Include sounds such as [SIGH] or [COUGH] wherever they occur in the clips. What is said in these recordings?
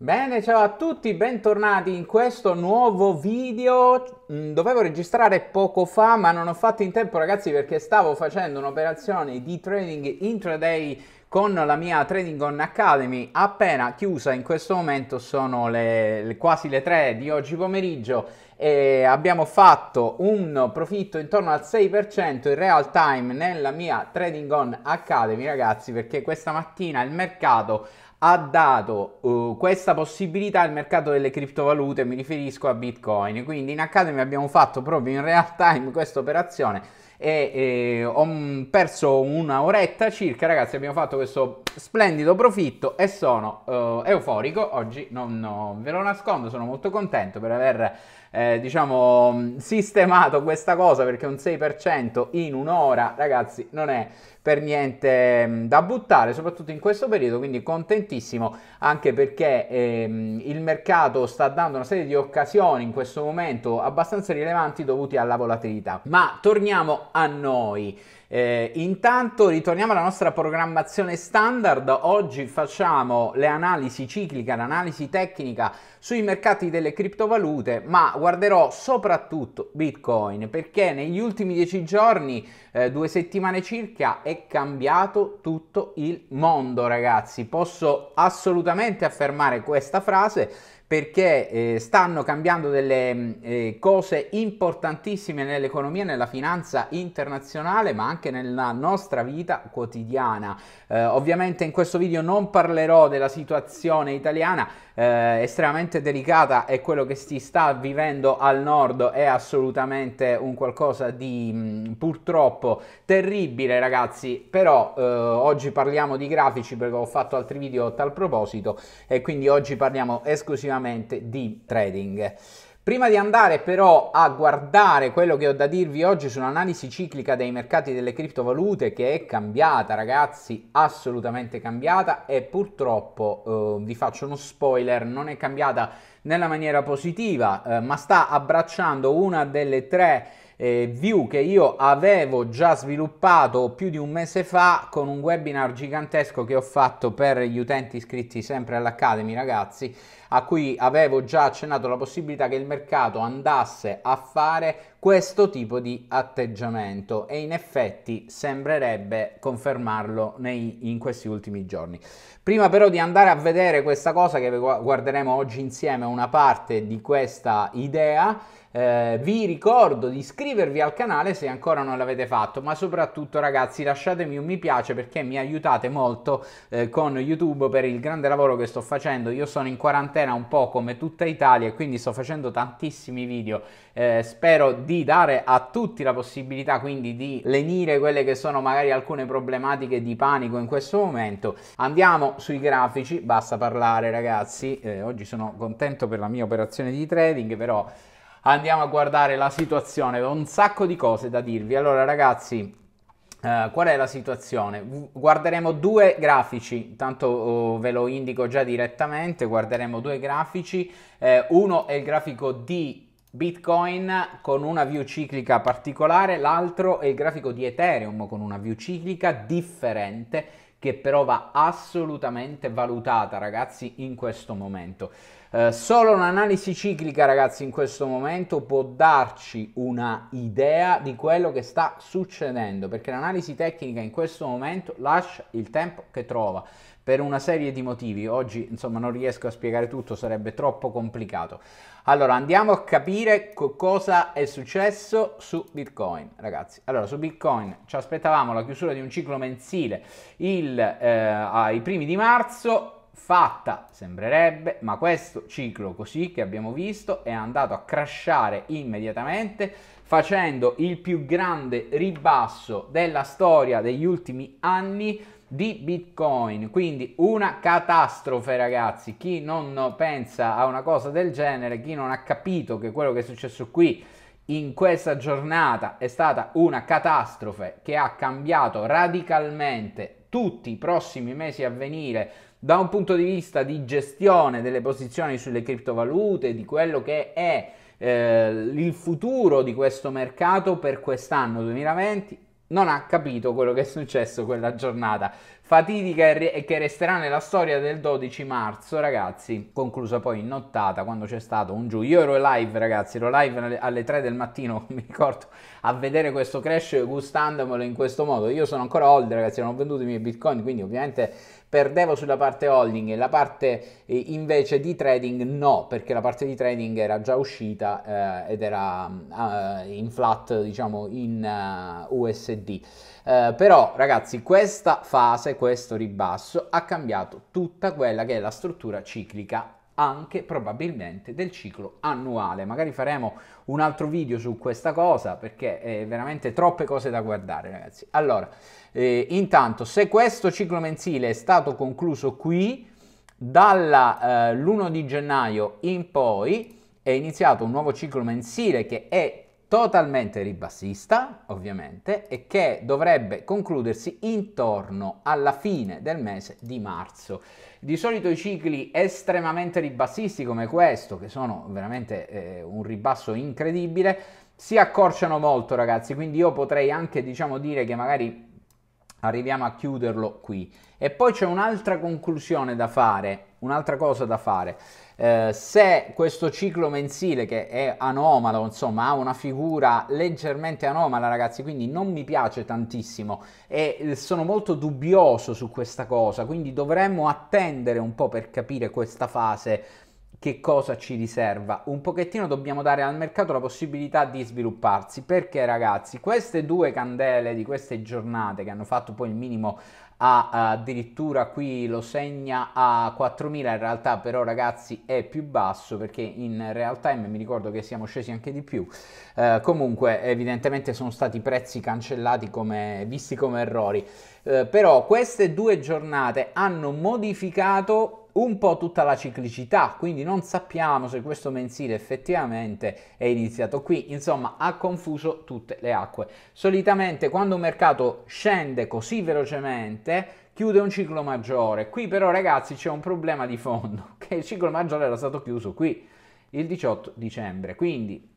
Bene, ciao a tutti, bentornati in questo nuovo video. Mm, dovevo registrare poco fa, ma non ho fatto in tempo, ragazzi, perché stavo facendo un'operazione di trading intraday con la mia Trading On Academy appena chiusa in questo momento sono le, le, quasi le 3 di oggi pomeriggio e abbiamo fatto un profitto intorno al 6% in real time nella mia Trading On Academy ragazzi perché questa mattina il mercato ha dato uh, questa possibilità al mercato delle criptovalute, mi riferisco a Bitcoin. Quindi in Academy abbiamo fatto proprio in real time questa operazione e eh, ho mm, perso una oretta circa, ragazzi, abbiamo fatto questo splendido profitto e sono uh, euforico, oggi non, non ve lo nascondo, sono molto contento per aver eh, diciamo, mm, sistemato questa cosa perché un 6% in un'ora, ragazzi, non è per niente mm, da buttare, soprattutto in questo periodo, quindi contentissimo anche perché ehm, il mercato sta dando una serie di occasioni in questo momento abbastanza rilevanti dovute alla volatilità. Ma torniamo a noi. Eh, intanto ritorniamo alla nostra programmazione standard, oggi facciamo le analisi cicliche, l'analisi tecnica sui mercati delle criptovalute, ma guarderò soprattutto Bitcoin perché negli ultimi dieci giorni, eh, due settimane circa, è cambiato tutto il mondo ragazzi, posso assolutamente affermare questa frase perché eh, stanno cambiando delle mm, eh, cose importantissime nell'economia, nella finanza internazionale, ma anche nella nostra vita quotidiana. Eh, ovviamente in questo video non parlerò della situazione italiana, eh, estremamente delicata e quello che si sta vivendo al nord è assolutamente un qualcosa di mh, mm, purtroppo terribile, ragazzi, però eh, oggi parliamo di grafici perché ho fatto altri video a tal proposito e quindi oggi parliamo esclusivamente sicuramente di trading. Prima di andare però a guardare quello che ho da dirvi oggi sull'analisi ciclica dei mercati delle criptovalute che è cambiata ragazzi, assolutamente cambiata e purtroppo eh, vi faccio uno spoiler, non è cambiata nella maniera positiva eh, ma sta abbracciando una delle tre eh, view che io avevo già sviluppato più di un mese fa con un webinar gigantesco che ho fatto per gli utenti iscritti sempre all'Academy ragazzi a cui avevo già accennato la possibilità che il mercato andasse a fare questo tipo di atteggiamento e in effetti sembrerebbe confermarlo nei, in questi ultimi giorni. Prima però di andare a vedere questa cosa che guarderemo oggi insieme una parte di questa idea, eh, vi ricordo di iscrivervi al canale se ancora non l'avete fatto, ma soprattutto ragazzi lasciatemi un mi piace perché mi aiutate molto eh, con YouTube per il grande lavoro che sto facendo. Io sono in quarantena un po' come tutta Italia e quindi sto facendo tantissimi video. Eh, spero di dare a tutti la possibilità quindi di lenire quelle che sono magari alcune problematiche di panico in questo momento. Andiamo sui grafici, basta parlare ragazzi, eh, oggi sono contento per la mia operazione di trading, però andiamo a guardare la situazione, ho un sacco di cose da dirvi. Allora ragazzi, Uh, qual è la situazione? Guarderemo due grafici, tanto uh, oh, ve lo indico già direttamente, guarderemo due grafici, eh, uno è il grafico di Bitcoin con una view ciclica particolare, l'altro è il grafico di Ethereum con una view ciclica differente che però va assolutamente valutata ragazzi in questo momento. Eh, solo un'analisi ciclica ragazzi in questo momento può darci una idea di quello che sta succedendo perché l'analisi tecnica in questo momento lascia il tempo che trova per una serie di motivi. Oggi insomma non riesco a spiegare tutto, sarebbe troppo complicato. Allora andiamo a capire co cosa è successo su Bitcoin, ragazzi. Allora su Bitcoin ci aspettavamo la chiusura di un ciclo mensile il, eh, ai primi di marzo, fatta, sembrerebbe, ma questo ciclo così che abbiamo visto è andato a crashare immediatamente facendo il più grande ribasso della storia degli ultimi anni di Bitcoin. Quindi una catastrofe, ragazzi. Chi non pensa a una cosa del genere, chi non ha capito che quello che è successo qui in questa giornata è stata una catastrofe che ha cambiato radicalmente tutti i prossimi mesi a venire da un punto di vista di gestione delle posizioni sulle criptovalute, di quello che è eh, il futuro di questo mercato per quest'anno 2020 non ha capito quello che è successo quella giornata fatidica e che resterà nella storia del 12 marzo, ragazzi, conclusa poi in nottata quando c'è stato un giù. Io ero live, ragazzi, ero live alle 3 del mattino, [LAUGHS] mi ricordo, a vedere questo crash gustandomelo in questo modo. Io sono ancora old, ragazzi, non ho venduto i miei bitcoin, quindi ovviamente perdevo sulla parte holding e la parte eh, invece di trading no, perché la parte di trading era già uscita eh, ed era eh, in flat, diciamo, in uh, eh, USD. Eh, però ragazzi questa fase, questo ribasso ha cambiato tutta quella che è la struttura ciclica anche probabilmente del ciclo annuale. Magari faremo un altro video su questa cosa perché è veramente troppe cose da guardare, ragazzi. Allora, eh, intanto, se questo ciclo mensile è stato concluso qui, dall'1 eh, di gennaio in poi è iniziato un nuovo ciclo mensile che è totalmente ribassista, ovviamente, e che dovrebbe concludersi intorno alla fine del mese di marzo. Di solito i cicli estremamente ribassisti come questo, che sono veramente eh, un ribasso incredibile, si accorciano molto, ragazzi, quindi io potrei anche, diciamo, dire che magari arriviamo a chiuderlo qui. E poi c'è un'altra conclusione da fare, un'altra cosa da fare. Eh, se questo ciclo mensile che è anomalo, insomma, ha una figura leggermente anomala, ragazzi, quindi non mi piace tantissimo e eh, sono molto dubbioso su questa cosa, quindi dovremmo attendere un po' per capire questa fase che cosa ci riserva. Un pochettino dobbiamo dare al mercato la possibilità di svilupparsi, perché ragazzi, queste due candele di queste giornate che hanno fatto poi il minimo a, addirittura qui lo segna a 4000 in realtà però ragazzi è più basso perché in real time mi ricordo che siamo scesi anche di più eh, comunque evidentemente sono stati prezzi cancellati come, visti come errori eh, però queste due giornate hanno modificato un po' tutta la ciclicità, quindi non sappiamo se questo mensile effettivamente è iniziato qui, insomma ha confuso tutte le acque. Solitamente quando un mercato scende così velocemente chiude un ciclo maggiore, qui però ragazzi c'è un problema di fondo, [LAUGHS] che il ciclo maggiore era stato chiuso qui il 18 dicembre, quindi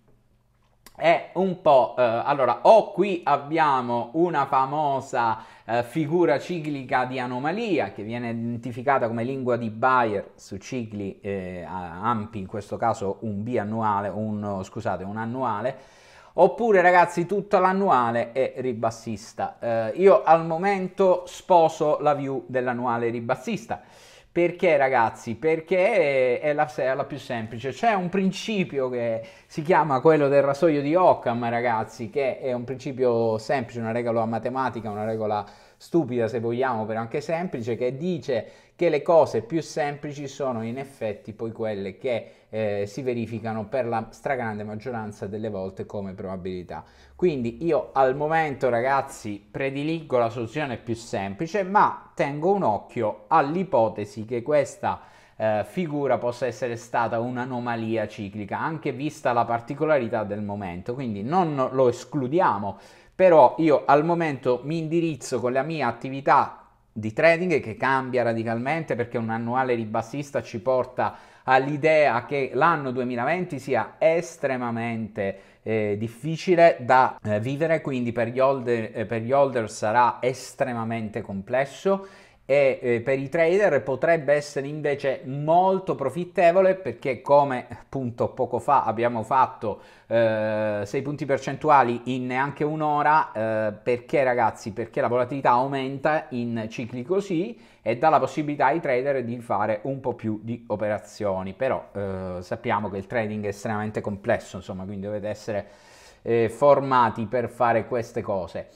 è un po' eh, allora o qui abbiamo una famosa eh, figura ciclica di anomalia che viene identificata come lingua di Bayer su cicli eh, ampi, in questo caso un biannuale, un, scusate, un annuale, oppure ragazzi tutto l'annuale è ribassista. Eh, io al momento sposo la view dell'annuale ribassista. Perché ragazzi? Perché è la sella più semplice. C'è un principio che si chiama quello del rasoio di Occam, ragazzi, che è un principio semplice, una regola matematica, una regola stupida se vogliamo, però anche semplice, che dice che le cose più semplici sono in effetti poi quelle che eh, si verificano per la stragrande maggioranza delle volte come probabilità. Quindi io al momento ragazzi prediligo la soluzione più semplice, ma tengo un occhio all'ipotesi che questa eh, figura possa essere stata un'anomalia ciclica, anche vista la particolarità del momento, quindi non lo escludiamo però io al momento mi indirizzo con la mia attività di trading che cambia radicalmente perché un annuale ribassista ci porta all'idea che l'anno 2020 sia estremamente eh, difficile da eh, vivere, quindi per gli, holder, eh, per gli holder sarà estremamente complesso e eh, per i trader potrebbe essere invece molto profittevole perché come appunto poco fa abbiamo fatto eh, 6 punti percentuali in neanche un'ora eh, perché ragazzi perché la volatilità aumenta in cicli così e dà la possibilità ai trader di fare un po' più di operazioni però eh, sappiamo che il trading è estremamente complesso insomma quindi dovete essere eh, formati per fare queste cose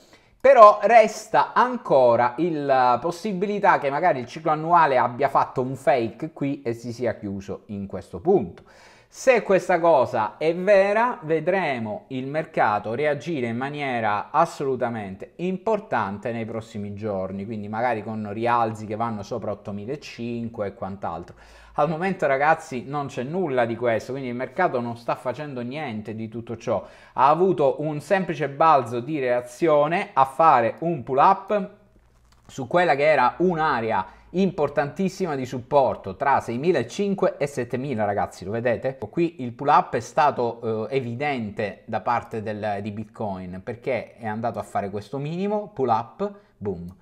però resta ancora la eh, possibilità che magari il ciclo annuale abbia fatto un fake qui e si sia chiuso in questo punto. Se questa cosa è vera, vedremo il mercato reagire in maniera assolutamente importante nei prossimi giorni, quindi magari con rialzi che vanno sopra 8.500 e quant'altro. Al momento ragazzi non c'è nulla di questo, quindi il mercato non sta facendo niente di tutto ciò. Ha avuto un semplice balzo di reazione a fare un pull up su quella che era un'area importantissima di supporto tra 6.500 e 7.000 ragazzi, lo vedete? Qui il pull up è stato eh, evidente da parte del, di Bitcoin perché è andato a fare questo minimo, pull up, boom,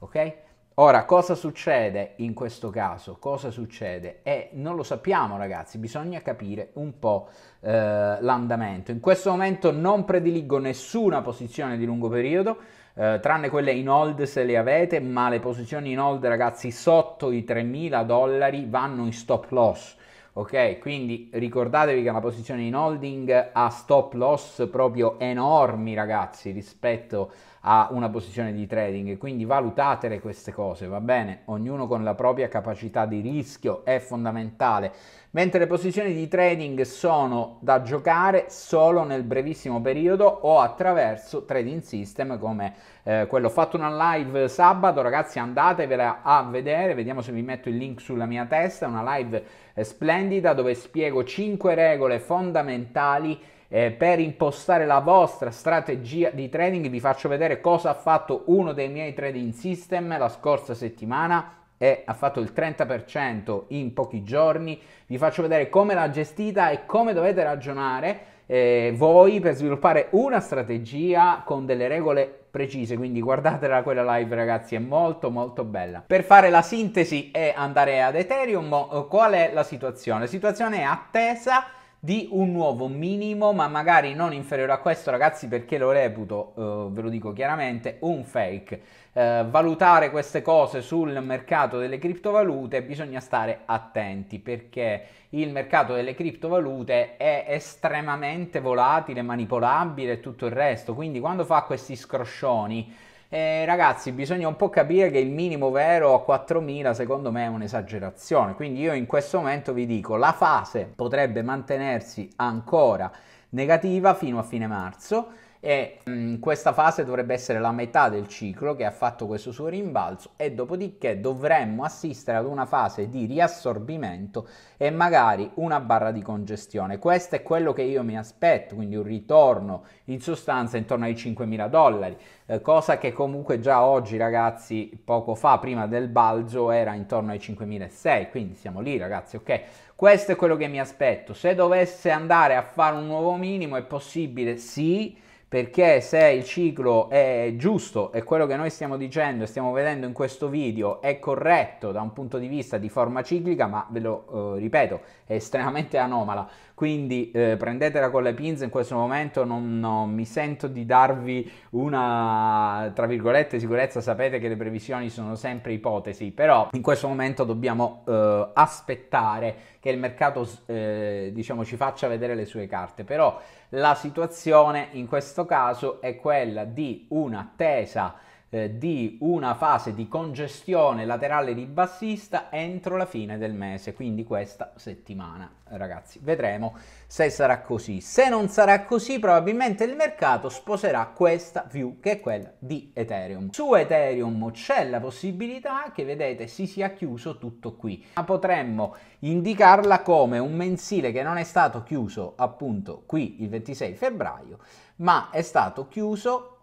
ok? Ora, cosa succede in questo caso? Cosa succede? Eh, non lo sappiamo ragazzi, bisogna capire un po' eh, l'andamento. In questo momento non prediligo nessuna posizione di lungo periodo, eh, tranne quelle in hold se le avete, ma le posizioni in hold ragazzi sotto i 3.000 dollari vanno in stop loss. Ok, quindi ricordatevi che la posizione in holding ha stop loss proprio enormi ragazzi rispetto a a una posizione di trading. Quindi valutatele queste cose, va bene? Ognuno con la propria capacità di rischio è fondamentale. Mentre le posizioni di trading sono da giocare solo nel brevissimo periodo o attraverso trading system come eh, quello fatto una live sabato, ragazzi andatevela a vedere, vediamo se vi metto il link sulla mia testa, una live eh, splendida dove spiego 5 regole fondamentali eh, per impostare la vostra strategia di trading vi faccio vedere cosa ha fatto uno dei miei trading system la scorsa settimana e ha fatto il 30% in pochi giorni. Vi faccio vedere come l'ha gestita e come dovete ragionare eh, voi per sviluppare una strategia con delle regole precise, quindi guardatela quella live ragazzi, è molto molto bella. Per fare la sintesi e andare ad Ethereum, qual è la situazione? La situazione è attesa di un nuovo minimo, ma magari non inferiore a questo, ragazzi, perché lo reputo, eh, ve lo dico chiaramente, un fake. Eh, valutare queste cose sul mercato delle criptovalute bisogna stare attenti perché il mercato delle criptovalute è estremamente volatile, manipolabile e tutto il resto. Quindi quando fa questi scroscioni eh, ragazzi, bisogna un po' capire che il minimo vero a 4.000 secondo me è un'esagerazione, quindi io in questo momento vi dico la fase potrebbe mantenersi ancora negativa fino a fine marzo e mh, mm, questa fase dovrebbe essere la metà del ciclo che ha fatto questo suo rimbalzo e dopodiché dovremmo assistere ad una fase di riassorbimento e magari una barra di congestione. Questo è quello che io mi aspetto, quindi un ritorno in sostanza intorno ai 5.000 dollari, eh, cosa che comunque già oggi ragazzi poco fa prima del balzo era intorno ai 5.600, quindi siamo lì ragazzi, ok? Questo è quello che mi aspetto. Se dovesse andare a fare un nuovo minimo è possibile, sì perché se il ciclo è giusto e quello che noi stiamo dicendo e stiamo vedendo in questo video è corretto da un punto di vista di forma ciclica, ma ve lo eh, ripeto, è estremamente anomala, quindi eh, prendetela con le pinze, in questo momento non, non, mi sento di darvi una, tra virgolette, sicurezza, sapete che le previsioni sono sempre ipotesi, però in questo momento dobbiamo eh, aspettare che il mercato, eh, diciamo, ci faccia vedere le sue carte, però la situazione in questo caso è quella di un'attesa eh, di una fase di congestione laterale ribassista entro la fine del mese, quindi questa settimana, ragazzi. Vedremo se sarà così. Se non sarà così, probabilmente il mercato sposerà questa view che è quella di Ethereum. Su Ethereum c'è la possibilità che vedete si sia chiuso tutto qui, ma potremmo indicarla come un mensile che non è stato chiuso appunto qui il 26 febbraio, ma è stato chiuso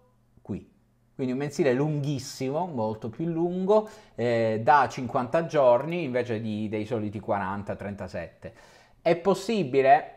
quindi un mensile lunghissimo, molto più lungo, eh, da 50 giorni invece di, dei soliti 40-37. È possibile?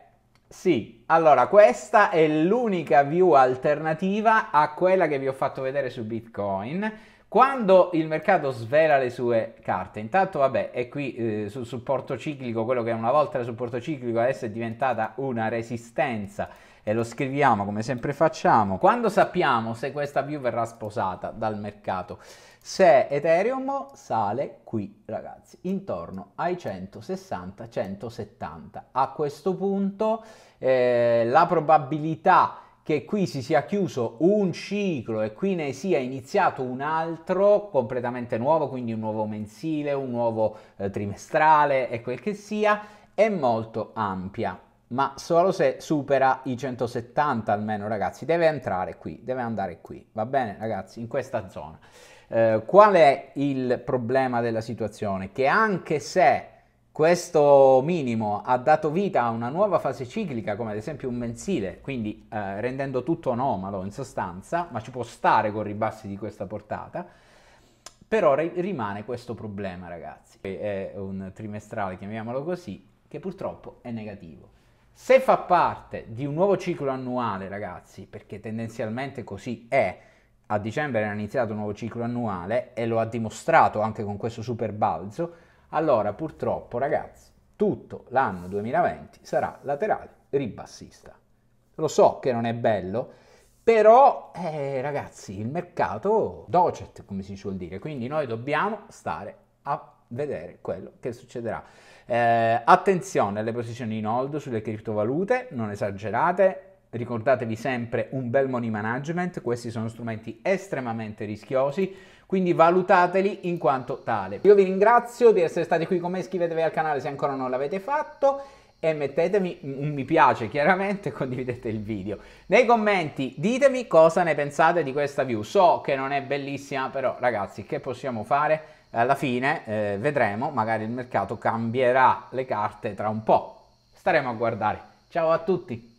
Sì, allora questa è l'unica view alternativa a quella che vi ho fatto vedere su Bitcoin. Quando il mercato svela le sue carte, intanto vabbè è qui eh, sul supporto ciclico, quello che una volta era supporto ciclico adesso è diventata una resistenza e lo scriviamo come sempre facciamo. Quando sappiamo se questa view verrà sposata dal mercato? Se Ethereum sale qui, ragazzi, intorno ai 160-170. A questo punto eh, la probabilità che qui si sia chiuso un ciclo e qui ne sia iniziato un altro completamente nuovo, quindi un nuovo mensile, un nuovo eh, trimestrale e quel che sia, è molto ampia ma solo se supera i 170 almeno ragazzi, deve entrare qui, deve andare qui, va bene ragazzi, in questa zona. Eh, qual è il problema della situazione? Che anche se questo minimo ha dato vita a una nuova fase ciclica, come ad esempio un mensile, quindi eh, rendendo tutto anomalo in sostanza, ma ci può stare con ribassi di questa portata, però rimane questo problema ragazzi, è un trimestrale, chiamiamolo così, che purtroppo è negativo. Se fa parte di un nuovo ciclo annuale, ragazzi, perché tendenzialmente così è, a dicembre era iniziato un nuovo ciclo annuale e lo ha dimostrato anche con questo super balzo, allora purtroppo, ragazzi, tutto l'anno 2020 sarà laterale ribassista. Lo so che non è bello, però, eh, ragazzi, il mercato docet, come si suol dire, quindi noi dobbiamo stare a vedere quello che succederà. Eh, attenzione alle posizioni in hold sulle criptovalute, non esagerate, ricordatevi sempre un bel money management, questi sono strumenti estremamente rischiosi, quindi valutateli in quanto tale. Io vi ringrazio di essere stati qui con me, iscrivetevi al canale se ancora non l'avete fatto e mettetemi un mi piace chiaramente condividete il video. Nei commenti ditemi cosa ne pensate di questa view, so che non è bellissima però ragazzi che possiamo fare? alla fine eh, vedremo, magari il mercato cambierà le carte tra un po'. Staremo a guardare. Ciao a tutti!